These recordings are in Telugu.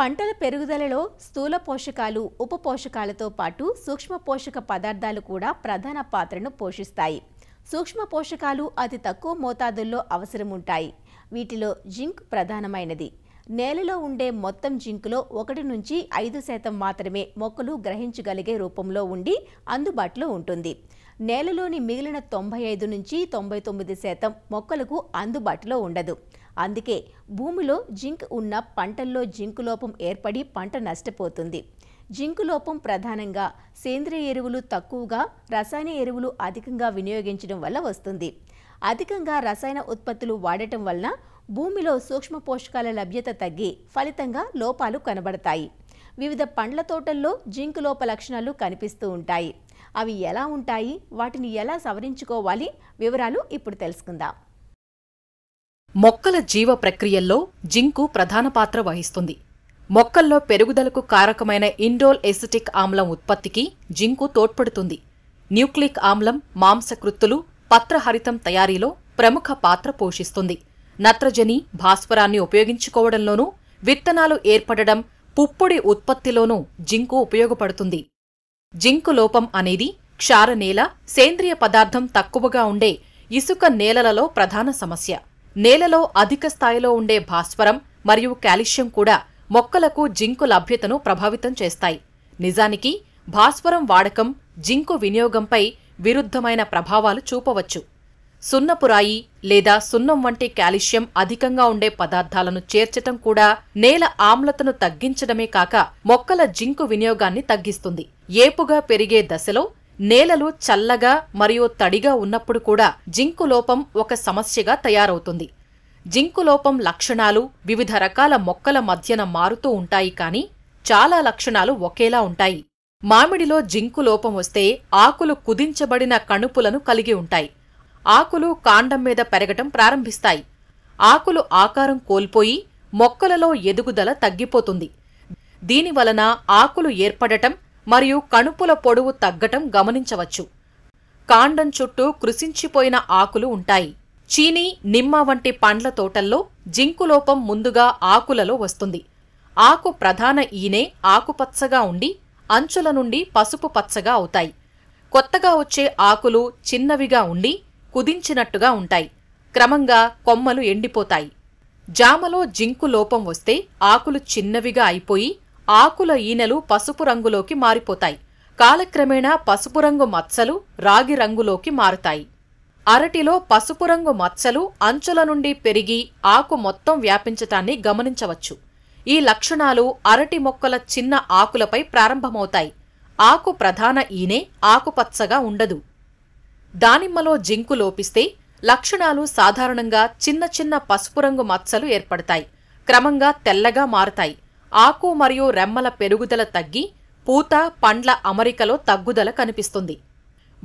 పంటల పెరుగుదలలో స్థూల పోషకాలు ఉప పోషకాలతో పాటు సూక్ష్మ పోషక పదార్థాలు కూడా ప్రధాన పాత్రను పోషిస్తాయి సూక్ష్మ పోషకాలు అతి తక్కువ మోతాదుల్లో అవసరం ఉంటాయి వీటిలో జింక్ ప్రధానమైనది నేలలో ఉండే మొత్తం జింకులో ఒకటి నుంచి ఐదు శాతం మాత్రమే మొక్కలు గ్రహించగలిగే రూపంలో ఉండి అందుబాటులో ఉంటుంది నేలలోని మిగిలిన తొంభై ఐదు నుంచి తొంభై తొమ్మిది శాతం మొక్కలకు అందుబాటులో ఉండదు అందుకే భూమిలో జింక్ ఉన్న పంటల్లో జింకు లోపం ఏర్పడి పంట నష్టపోతుంది జింకు లోపం ప్రధానంగా సేంద్రియ ఎరువులు తక్కువగా రసాయన ఎరువులు అధికంగా వినియోగించడం వల్ల వస్తుంది అధికంగా రసాయన ఉత్పత్తులు వాడటం వలన భూమిలో సూక్ష్మ పోషకాల లభ్యత తగ్గి ఫలితంగా లోపాలు కనబడతాయి వివిధ పండ్ల తోటల్లో జింక్ లోప లక్షణాలు కనిపిస్తూ ఉంటాయి అవి ఎలా ఉంటాయి వాటిని ఎలా సవరించుకోవాలి వివరాలు ఇప్పుడు తెలుసుకుందాం మొక్కల జీవ ప్రక్రియల్లో జింకు ప్రధాన పాత్ర వహిస్తుంది మొక్కల్లో పెరుగుదలకు కారకమైన ఇండోల్ ఎసిటిక్ ఆమ్లం ఉత్పత్తికి జింకు తోడ్పడుతుంది న్యూక్లిక్ ఆమ్లం మాంసకృత్తులు పత్రహరితం తయారీలో ప్రముఖ పాత్ర పోషిస్తుంది నత్రజని భాస్వరాన్ని ఉపయోగించుకోవడంలోనూ విత్తనాలు ఏర్పడడం పుప్పొడి ఉత్పత్తిలోనూ జింకు ఉపయోగపడుతుంది జింకు లోపం అనేది క్షారనేల సేంద్రియ పదార్థం తక్కువగా ఉండే ఇసుక నేలలలో ప్రధాన సమస్య నేలలో అధిక స్థాయిలో ఉండే భాస్వరం మరియు కాల్షియం కూడా మొక్కలకు జింకు లభ్యతను ప్రభావితం చేస్తాయి నిజానికి భాస్వరం వాడకం జింకు వినియోగంపై విరుద్ధమైన ప్రభావాలు చూపవచ్చు సున్నపురాయి లేదా సున్నం వంటి కాల్షియం అధికంగా ఉండే పదార్థాలను చేర్చటం కూడా నేల ఆమ్లతను తగ్గించడమే కాక మొక్కల జింకు వినియోగాన్ని తగ్గిస్తుంది ఏపుగా పెరిగే దశలో నేలలు చల్లగా మరియు తడిగా ఉన్నప్పుడు కూడా జింకు లోపం ఒక సమస్యగా తయారవుతుంది జింకు లోపం లక్షణాలు వివిధ రకాల మొక్కల మధ్యన మారుతూ ఉంటాయి కానీ చాలా లక్షణాలు ఒకేలా ఉంటాయి మామిడిలో జింకు లోపం వస్తే ఆకులు కుదించబడిన కణుపులను కలిగి ఉంటాయి ఆకులు కాండం మీద పెరగటం ప్రారంభిస్తాయి ఆకులు ఆకారం కోల్పోయి మొక్కలలో ఎదుగుదల తగ్గిపోతుంది దీనివలన ఆకులు ఏర్పడటం మరియు కణుపుల పొడవు తగ్గటం గమనించవచ్చు కాండం చుట్టూ కృషించిపోయిన ఆకులు ఉంటాయి చీని నిమ్మ వంటి పండ్ల తోటల్లో జింకు లోపం ముందుగా ఆకులలో వస్తుంది ఆకు ప్రధాన ఈనే ఆకుపచ్చగా ఉండి అంచుల నుండి పసుపు పచ్చగా అవుతాయి కొత్తగా వచ్చే ఆకులు చిన్నవిగా ఉండి కుదించినట్టుగా ఉంటాయి క్రమంగా కొమ్మలు ఎండిపోతాయి జామలో జింకు లోపం వస్తే ఆకులు చిన్నవిగా అయిపోయి ఆకుల ఈనెలు పసుపు రంగులోకి మారిపోతాయి కాలక్రమేణా పసుపు రంగు మచ్చలు రాగి రంగులోకి మారుతాయి అరటిలో పసుపు రంగు మచ్చలు అంచుల నుండి పెరిగి ఆకు మొత్తం వ్యాపించటాన్ని గమనించవచ్చు ఈ లక్షణాలు అరటి మొక్కల చిన్న ఆకులపై ప్రారంభమవుతాయి ఆకు ప్రధాన ఈనే ఆకుపచ్చగా ఉండదు దానిమ్మలో జింకు లోపిస్తే లక్షణాలు సాధారణంగా చిన్న చిన్న పసుపు రంగు మచ్చలు ఏర్పడతాయి క్రమంగా తెల్లగా మారుతాయి ఆకు మరియు రెమ్మల పెరుగుదల తగ్గి పూత పండ్ల అమరికలో తగ్గుదల కనిపిస్తుంది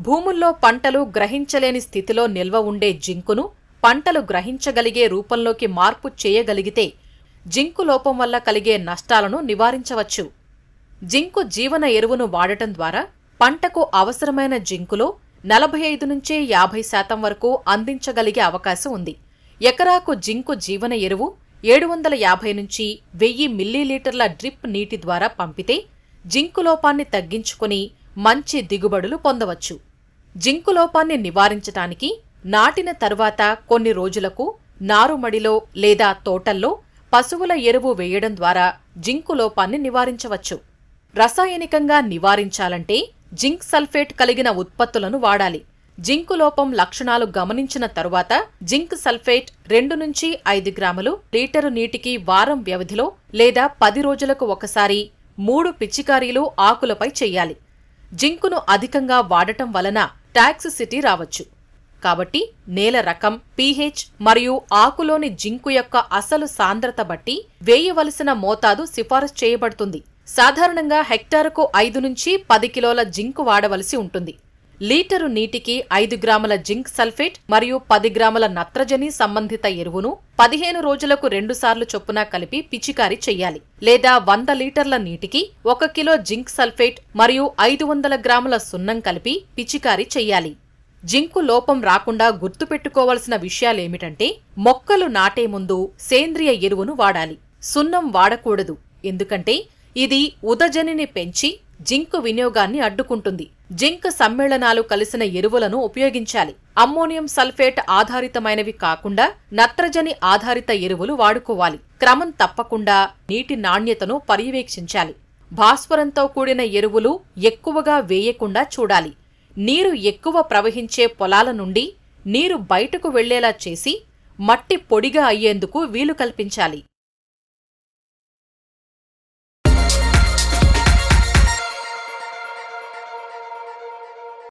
భూముల్లో పంటలు గ్రహించలేని స్థితిలో నిల్వ ఉండే జింకును పంటలు గ్రహించగలిగే రూపంలోకి మార్పు చేయగలిగితే జింకు లోపం వల్ల కలిగే నష్టాలను నివారించవచ్చు జింకు జీవన ఎరువును వాడటం ద్వారా పంటకు అవసరమైన జింకులో నలభై ఐదు నుంచి యాభై శాతం వరకు అందించగలిగే అవకాశం ఉంది ఎకరాకు జింకు జీవన ఎరువు ఏడు వందల యాభై నుంచి వెయ్యి మిల్లీలీటర్ల డ్రిప్ నీటి ద్వారా పంపితే జింకు లోపాన్ని తగ్గించుకుని మంచి దిగుబడులు పొందవచ్చు జింకు లోపాన్ని నివారించటానికి నాటిన తరువాత కొన్ని రోజులకు నారుమడిలో లేదా తోటల్లో పశువుల ఎరువు వేయడం ద్వారా జింకు లోపాన్ని నివారించవచ్చు రసాయనికంగా నివారించాలంటే జింక్ సల్ఫేట్ కలిగిన ఉత్పత్తులను వాడాలి జింకు లోపం లక్షణాలు గమనించిన తరువాత జింక్ సల్ఫేట్ రెండు నుంచి ఐదు గ్రాములు లీటరు నీటికి వారం వ్యవధిలో లేదా పది రోజులకు ఒకసారి మూడు పిచ్చికారీలు ఆకులపై చెయ్యాలి జింకును అధికంగా వాడటం వలన టాక్సిసిటీ రావచ్చు కాబట్టి నేల రకం పీహెచ్ మరియు ఆకులోని జింకు యొక్క అసలు సాంద్రత బట్టి వేయవలసిన మోతాదు సిఫారసు చేయబడుతుంది సాధారణంగా హెక్టారుకు ఐదు నుంచి పది కిలోల జింక్ వాడవలసి ఉంటుంది లీటరు నీటికి ఐదు గ్రాముల జింక్ సల్ఫేట్ మరియు పది గ్రాముల నత్రజని సంబంధిత ఎరువును పదిహేను రోజులకు రెండుసార్లు చొప్పున కలిపి పిచికారీ చెయ్యాలి లేదా వంద లీటర్ల నీటికి ఒక కిలో జింక్ సల్ఫేట్ మరియు ఐదు వందల గ్రాముల సున్నం కలిపి పిచికారీ చెయ్యాలి జింకు లోపం రాకుండా గుర్తుపెట్టుకోవలసిన విషయాలేమిటంటే మొక్కలు నాటే ముందు సేంద్రియ ఎరువును వాడాలి సున్నం వాడకూడదు ఎందుకంటే ఇది ఉదజనిని పెంచి జింక్ వినియోగాన్ని అడ్డుకుంటుంది జింక్ సమ్మేళనాలు కలిసిన ఎరువులను ఉపయోగించాలి అమ్మోనియం సల్ఫేట్ ఆధారితమైనవి కాకుండా నత్రజని ఆధారిత ఎరువులు వాడుకోవాలి క్రమం తప్పకుండా నీటి నాణ్యతను పర్యవేక్షించాలి భాస్వరంతో కూడిన ఎరువులు ఎక్కువగా వేయకుండా చూడాలి నీరు ఎక్కువ ప్రవహించే పొలాల నుండి నీరు బయటకు వెళ్లేలా చేసి మట్టి పొడిగా అయ్యేందుకు వీలు కల్పించాలి